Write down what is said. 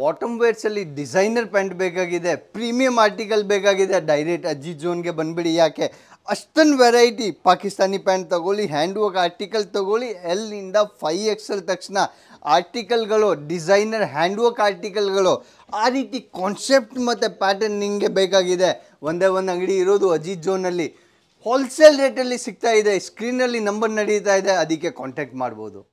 bottom ವೇರ್ಸಲ್ಲಿ designer pant ಬೇಕಾಗಿದೆ premium article ಬೇಕಾಗಿದೆ ಡೈರೆಕ್ಟ್ ಅಜ್ಜಿ ಜೋನ್ಗೆ ಬಂದ್ಬಿಡಿ ಯಾಕೆ ಅಷ್ಟೊಂದು ವೆರೈಟಿ ಪಾಕಿಸ್ತಾನಿ ಪ್ಯಾಂಟ್ ತಗೊಳ್ಳಿ ಹ್ಯಾಂಡ್ ವರ್ಕ್ ಆರ್ಟಿಕಲ್ ತಗೊಳ್ಳಿ ಎಲ್ಲಿಂದ ಫೈ ಎಕ್ಸಲ್ ತಕ್ಷಣ ಆರ್ಟಿಕಲ್ಗಳು ಡಿಸೈನರ್ ಹ್ಯಾಂಡ್ ವರ್ಕ್ ಆರ್ಟಿಕಲ್ಗಳು ಆ ರೀತಿ ಕಾನ್ಸೆಪ್ಟ್ ಮತ್ತು ಪ್ಯಾಟರ್ನ್ ನಿಮಗೆ ಬೇಕಾಗಿದೆ ಒಂದೇ ಒಂದು ಅಂಗಡಿ ಇರೋದು ಅಜಿತ್ ಜೋನಲ್ಲಿ ಹೋಲ್ಸೇಲ್ ರೇಟಲ್ಲಿ ಸಿಗ್ತಾ ಇದೆ ಸ್ಕ್ರೀನಲ್ಲಿ ನಂಬರ್ ನಡೀತಾ ಇದೆ ಅದಕ್ಕೆ ಕಾಂಟ್ಯಾಕ್ಟ್ ಮಾಡ್ಬೋದು